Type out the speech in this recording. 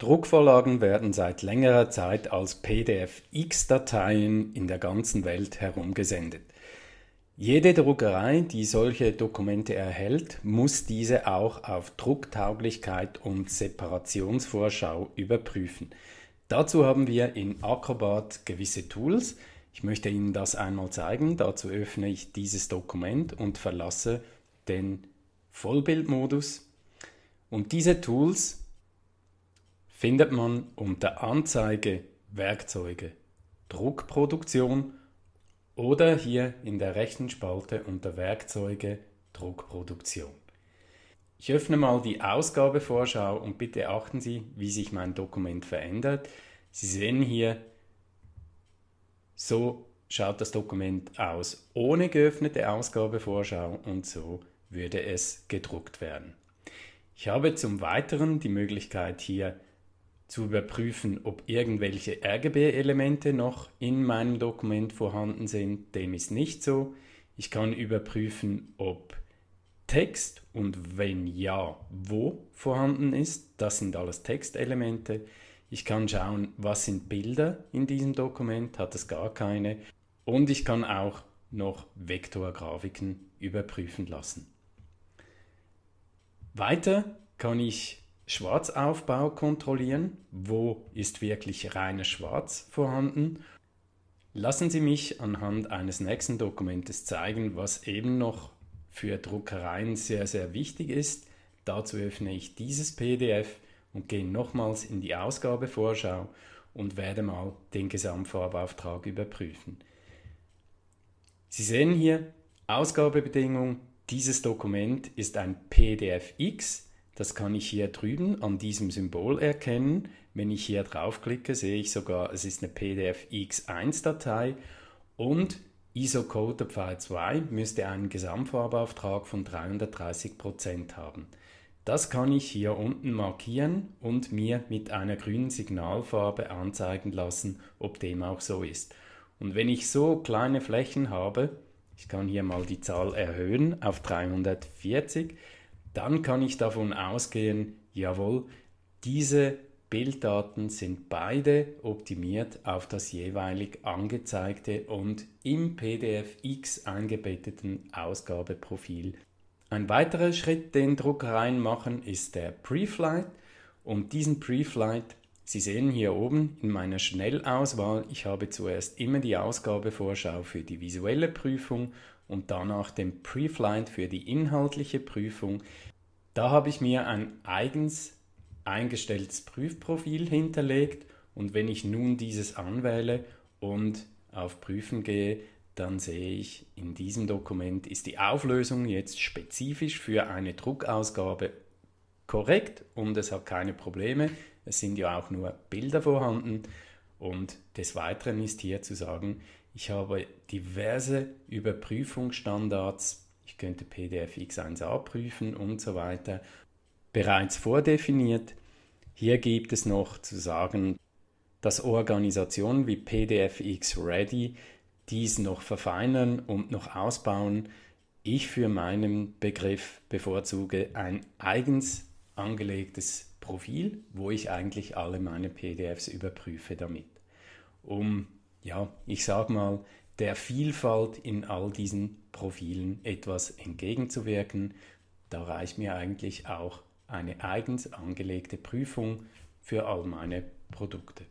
Druckvorlagen werden seit längerer Zeit als PDF-X-Dateien in der ganzen Welt herumgesendet. Jede Druckerei, die solche Dokumente erhält, muss diese auch auf Drucktauglichkeit und Separationsvorschau überprüfen. Dazu haben wir in Acrobat gewisse Tools. Ich möchte Ihnen das einmal zeigen. Dazu öffne ich dieses Dokument und verlasse den Vollbildmodus. Und diese Tools findet man unter Anzeige Werkzeuge, Druckproduktion oder hier in der rechten Spalte unter Werkzeuge Druckproduktion. Ich öffne mal die Ausgabevorschau und bitte achten Sie, wie sich mein Dokument verändert. Sie sehen hier, so schaut das Dokument aus ohne geöffnete Ausgabevorschau und so würde es gedruckt werden. Ich habe zum Weiteren die Möglichkeit hier zu überprüfen, ob irgendwelche RGB-Elemente noch in meinem Dokument vorhanden sind. Dem ist nicht so. Ich kann überprüfen, ob Text und wenn ja, wo vorhanden ist. Das sind alles Textelemente. Ich kann schauen, was sind Bilder in diesem Dokument, hat es gar keine. Und ich kann auch noch Vektorgrafiken überprüfen lassen. Weiter kann ich Schwarzaufbau kontrollieren, wo ist wirklich reines Schwarz vorhanden. Lassen Sie mich anhand eines nächsten Dokumentes zeigen, was eben noch für Druckereien sehr, sehr wichtig ist. Dazu öffne ich dieses PDF und gehe nochmals in die Ausgabevorschau und werde mal den Gesamtfarbauftrag überprüfen. Sie sehen hier Ausgabebedingungen. dieses Dokument ist ein PDFX, das kann ich hier drüben an diesem Symbol erkennen. Wenn ich hier draufklicke, sehe ich sogar, es ist eine PDF-X1-Datei und ISO-Code Pfeil 2 müsste einen Gesamtfarbauftrag von 330% haben. Das kann ich hier unten markieren und mir mit einer grünen Signalfarbe anzeigen lassen, ob dem auch so ist. Und wenn ich so kleine Flächen habe, ich kann hier mal die Zahl erhöhen auf 340, dann kann ich davon ausgehen, jawohl, diese Bilddaten sind beide optimiert auf das jeweilig angezeigte und im PDFX eingebetteten Ausgabeprofil. Ein weiterer Schritt, den Druckereien machen, ist der Preflight und diesen Preflight Sie sehen hier oben in meiner Schnellauswahl, ich habe zuerst immer die Ausgabevorschau für die visuelle Prüfung und danach den Preflight für die inhaltliche Prüfung. Da habe ich mir ein eigens eingestelltes Prüfprofil hinterlegt und wenn ich nun dieses anwähle und auf Prüfen gehe, dann sehe ich, in diesem Dokument ist die Auflösung jetzt spezifisch für eine Druckausgabe korrekt und es hat keine Probleme. Es sind ja auch nur Bilder vorhanden. Und des Weiteren ist hier zu sagen, ich habe diverse Überprüfungsstandards, ich könnte PDF X1A prüfen und so weiter, bereits vordefiniert. Hier gibt es noch zu sagen, dass Organisationen wie PDF X Ready dies noch verfeinern und noch ausbauen. Ich für meinen Begriff bevorzuge ein eigens angelegtes Profil, wo ich eigentlich alle meine PDFs überprüfe damit. Um, ja, ich sag mal, der Vielfalt in all diesen Profilen etwas entgegenzuwirken, da reicht mir eigentlich auch eine eigens angelegte Prüfung für all meine Produkte.